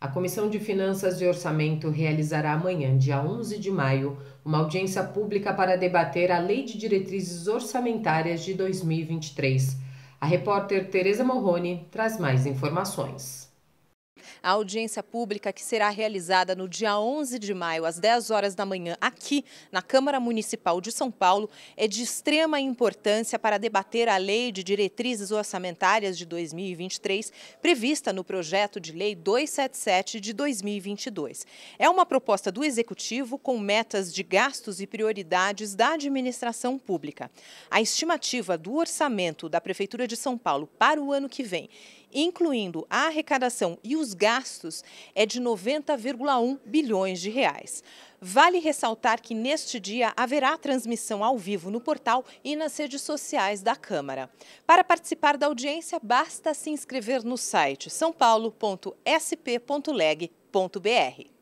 A Comissão de Finanças e Orçamento realizará amanhã, dia 11 de maio, uma audiência pública para debater a Lei de Diretrizes Orçamentárias de 2023. A repórter Tereza Morrone traz mais informações. A audiência pública que será realizada no dia 11 de maio, às 10 horas da manhã, aqui na Câmara Municipal de São Paulo, é de extrema importância para debater a Lei de Diretrizes Orçamentárias de 2023, prevista no projeto de Lei 277 de 2022. É uma proposta do Executivo com metas de gastos e prioridades da administração pública. A estimativa do orçamento da Prefeitura de São Paulo para o ano que vem, incluindo a arrecadação e os dos gastos é de 90,1 bilhões de reais. Vale ressaltar que neste dia haverá transmissão ao vivo no portal e nas redes sociais da Câmara. Para participar da audiência, basta se inscrever no site sãopaulo.sp.leg.br.